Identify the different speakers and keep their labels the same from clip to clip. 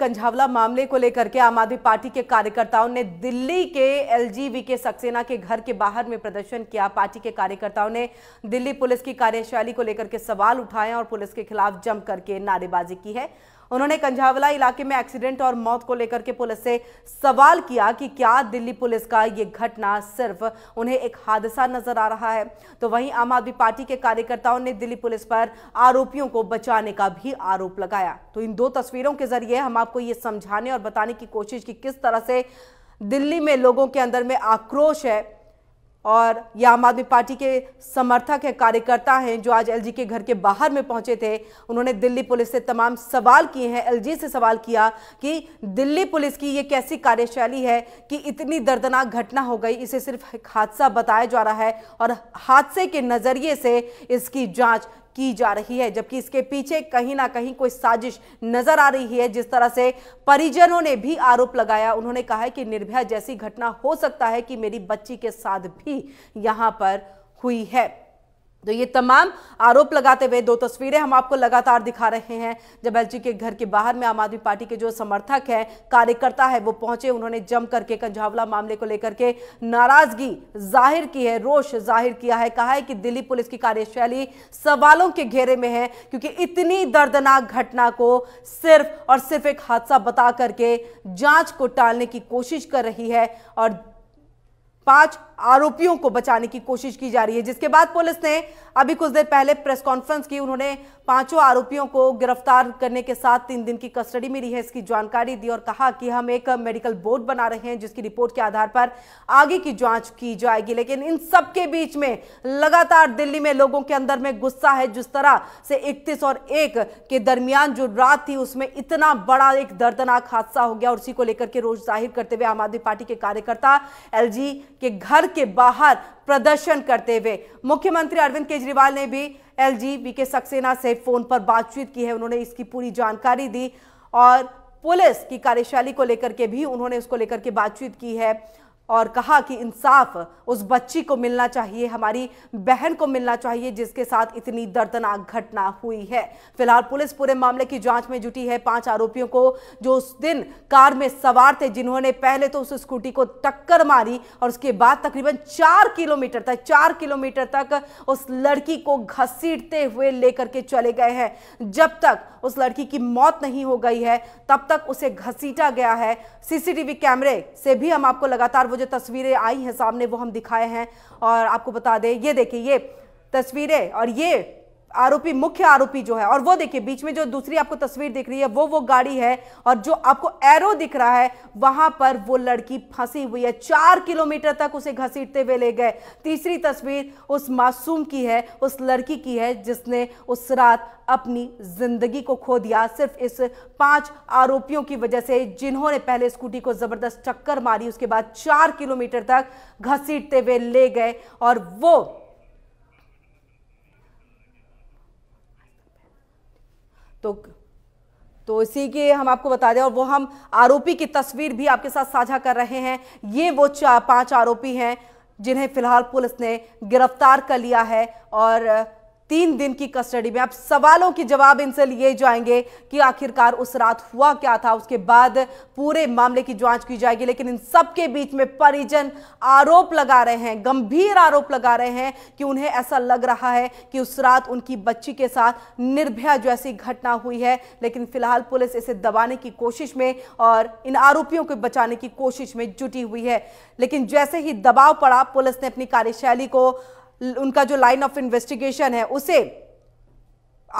Speaker 1: कंझावला मामले को लेकर के आम आदमी पार्टी के कार्यकर्ताओं ने दिल्ली के एलजीवी के सक्सेना के घर के बाहर में प्रदर्शन किया पार्टी के कार्यकर्ताओं ने दिल्ली पुलिस की कार्यशैली को लेकर के सवाल उठाए और पुलिस के खिलाफ जमकर के नारेबाजी की है उन्होंने कंझावला इलाके में एक्सीडेंट और मौत को लेकर के पुलिस से सवाल किया कि क्या दिल्ली पुलिस का ये घटना सिर्फ उन्हें एक हादसा नजर आ रहा है तो वहीं आम आदमी पार्टी के कार्यकर्ताओं ने दिल्ली पुलिस पर आरोपियों को बचाने का भी आरोप लगाया तो इन दो तस्वीरों के जरिए हम आपको ये समझाने और बताने की कोशिश की किस तरह से दिल्ली में लोगों के अंदर में आक्रोश है और ये आम आदमी पार्टी के समर्थक हैं कार्यकर्ता हैं जो आज एलजी के घर के बाहर में पहुंचे थे उन्होंने दिल्ली पुलिस से तमाम सवाल किए हैं एलजी से सवाल किया कि दिल्ली पुलिस की ये कैसी कार्यशैली है कि इतनी दर्दनाक घटना हो गई इसे सिर्फ एक हादसा बताया जा रहा है और हादसे के नज़रिए से इसकी जांच की जा रही है जबकि इसके पीछे कहीं ना कहीं कोई साजिश नजर आ रही है जिस तरह से परिजनों ने भी आरोप लगाया उन्होंने कहा है कि निर्भया जैसी घटना हो सकता है कि मेरी बच्ची के साथ भी यहां पर हुई है तो ये तमाम आरोप लगाते हुए दो तस्वीरें हम आपको लगातार दिखा रहे हैं जब एलजी के घर के बाहर में आम आदमी पार्टी के जो समर्थक है कार्यकर्ता है वो पहुंचे उन्होंने जम करके कंझावला मामले को लेकर के नाराजगी जाहिर की है रोष जाहिर किया है कहा है कि दिल्ली पुलिस की कार्यशैली सवालों के घेरे में है क्योंकि इतनी दर्दनाक घटना को सिर्फ और सिर्फ एक हादसा बता करके जांच को टालने की कोशिश कर रही है और पांच आरोपियों को बचाने की कोशिश की जा रही है जिसके बाद पुलिस ने अभी कुछ देर पहले प्रेस कॉन्फ्रेंस की उन्होंने पांचों आरोपियों को गिरफ्तार करने के साथ तीन दिन की कस्टडी में ली है इसकी जानकारी दी और कहा कि हम एक मेडिकल बोर्ड बना रहे हैं जिसकी रिपोर्ट के आधार पर आगे की जांच की जाएगी लेकिन इन सबके बीच में लगातार दिल्ली में लोगों के अंदर में गुस्सा है जिस तरह से इकतीस और एक के दरमियान जो रात थी उसमें इतना बड़ा एक दर्दनाक हादसा हो गया और उसी को लेकर के रोज जाहिर करते हुए आम आदमी पार्टी के कार्यकर्ता एल के घर के बाहर प्रदर्शन करते हुए मुख्यमंत्री अरविंद केजरीवाल ने भी एल जी सक्सेना से फोन पर बातचीत की है उन्होंने इसकी पूरी जानकारी दी और पुलिस की कार्यशैली को लेकर के भी उन्होंने उसको लेकर के बातचीत की है और कहा कि इंसाफ उस बच्ची को मिलना चाहिए हमारी बहन को मिलना चाहिए जिसके साथ इतनी दर्दनाक घटना हुई है फिलहाल पुलिस पूरे मामले की जांच में जुटी है पांच आरोपियों को जो उस दिन कार में सवार थे जिन्होंने पहले तो उस स्कूटी को टक्कर मारी और उसके बाद तकरीबन चार किलोमीटर तक चार किलोमीटर तक उस लड़की को घसीटते हुए लेकर के चले गए हैं जब तक उस लड़की की मौत नहीं हो गई है तब तक उसे घसीटा गया है सीसीटीवी कैमरे से भी हम आपको लगातार वो जो तस्वीरें आई हैं सामने वो हम दिखाए हैं और आपको बता दें ये देखिए ये तस्वीरें और ये आरोपी मुख्य आरोपी जो है और वो देखिए बीच में जो दूसरी आपको तस्वीर दिख रही है वो वो गाड़ी है और जो आपको एरो दिख रहा है वहां पर वो लड़की फंसी हुई है चार किलोमीटर तक उसे घसीटते हुए ले गए तीसरी तस्वीर उस मासूम की है उस लड़की की है जिसने उस रात अपनी जिंदगी को खो दिया सिर्फ इस पांच आरोपियों की वजह से जिन्होंने पहले स्कूटी को जबरदस्त टक्कर मारी उसके बाद चार किलोमीटर तक घसीटते हुए ले गए और वो तो तो इसी के हम आपको बता दें और वो हम आरोपी की तस्वीर भी आपके साथ साझा कर रहे हैं ये वो चार पांच आरोपी हैं जिन्हें फिलहाल पुलिस ने गिरफ्तार कर लिया है और तीन दिन की कस्टडी में अब सवालों के जवाब इनसे लिए जाएंगे कि आखिरकार उस रात हुआ क्या था उसके बाद पूरे मामले की जांच की जाएगी लेकिन इन सबके बीच में परिजन आरोप लगा रहे हैं गंभीर आरोप लगा रहे हैं कि उन्हें ऐसा लग रहा है कि उस रात उनकी बच्ची के साथ निर्भया जैसी घटना हुई है लेकिन फिलहाल पुलिस इसे दबाने की कोशिश में और इन आरोपियों को बचाने की कोशिश में जुटी हुई है लेकिन जैसे ही दबाव पड़ा पुलिस ने अपनी कार्यशैली को उनका जो लाइन ऑफ इन्वेस्टिगेशन है उसे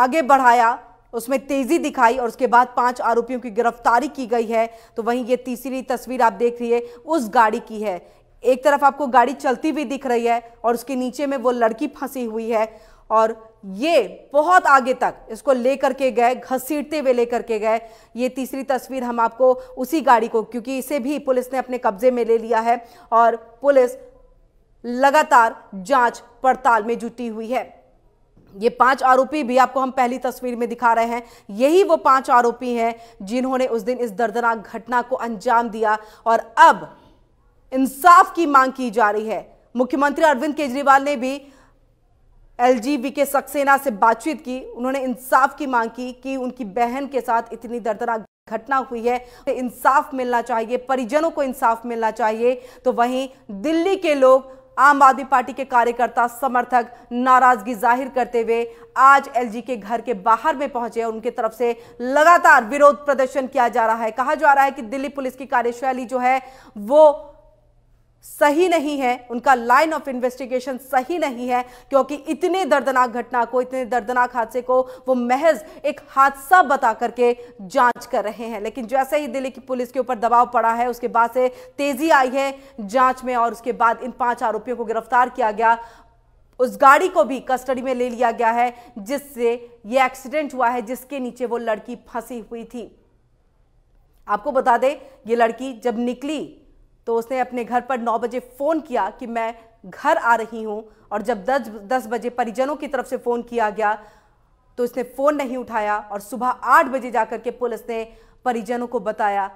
Speaker 1: आगे बढ़ाया उसमें तेजी दिखाई और उसके बाद पांच आरोपियों की गिरफ्तारी की गई है तो वहीं ये तीसरी तस्वीर आप देख रही है उस गाड़ी की है एक तरफ आपको गाड़ी चलती हुई दिख रही है और उसके नीचे में वो लड़की फंसी हुई है और ये बहुत आगे तक इसको लेकर के गए घसीटते हुए लेकर के गए ये तीसरी तस्वीर हम आपको उसी गाड़ी को क्योंकि इसे भी पुलिस ने अपने कब्जे में ले लिया है और पुलिस लगातार जांच पड़ताल में जुटी हुई है ये पांच आरोपी भी आपको हम पहली तस्वीर में दिखा रहे हैं यही वो पांच आरोपी हैं जिन्होंने उस दिन इस दर्दनाक घटना को अंजाम दिया और अब इंसाफ की मांग की जा रही है मुख्यमंत्री अरविंद केजरीवाल ने भी एल के सक्सेना से बातचीत की उन्होंने इंसाफ की मांग की कि उनकी बहन के साथ इतनी दर्दनाक घटना हुई है इंसाफ मिलना चाहिए परिजनों को इंसाफ मिलना चाहिए तो वहीं दिल्ली के लोग आम आदमी पार्टी के कार्यकर्ता समर्थक नाराजगी जाहिर करते हुए आज एलजी के घर के बाहर में पहुंचे और उनके तरफ से लगातार विरोध प्रदर्शन किया जा रहा है कहा जा रहा है कि दिल्ली पुलिस की कार्यशैली जो है वो सही नहीं है उनका लाइन ऑफ इन्वेस्टिगेशन सही नहीं है क्योंकि इतने दर्दनाक घटना को इतने दर्दनाक हादसे को वो महज एक हादसा बता करके जांच कर रहे हैं लेकिन जैसे ही दिल्ली की पुलिस के ऊपर दबाव पड़ा है उसके बाद से तेजी आई है जांच में और उसके बाद इन पांच आरोपियों को गिरफ्तार किया गया उस गाड़ी को भी कस्टडी में ले लिया गया है जिससे ये एक्सीडेंट हुआ है जिसके नीचे वो लड़की फंसी हुई थी आपको बता दें ये लड़की जब निकली तो उसने अपने घर पर 9 बजे फ़ोन किया कि मैं घर आ रही हूँ और जब 10 10 बजे परिजनों की तरफ से फ़ोन किया गया तो उसने फ़ोन नहीं उठाया और सुबह 8 बजे जाकर के पुलिस ने परिजनों को बताया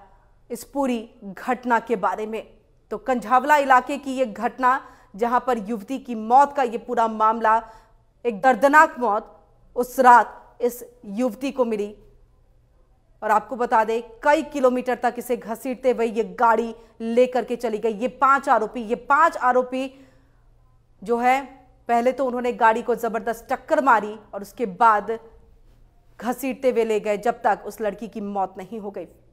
Speaker 1: इस पूरी घटना के बारे में तो कंझावला इलाके की ये घटना जहाँ पर युवती की मौत का ये पूरा मामला एक दर्दनाक मौत उस रात इस युवती को मिली और आपको बता दें कई किलोमीटर तक इसे घसीटते हुए ये गाड़ी लेकर के चली गई ये पांच आरोपी ये पांच आरोपी जो है पहले तो उन्होंने गाड़ी को जबरदस्त टक्कर मारी और उसके बाद घसीटते हुए ले गए जब तक उस लड़की की मौत नहीं हो गई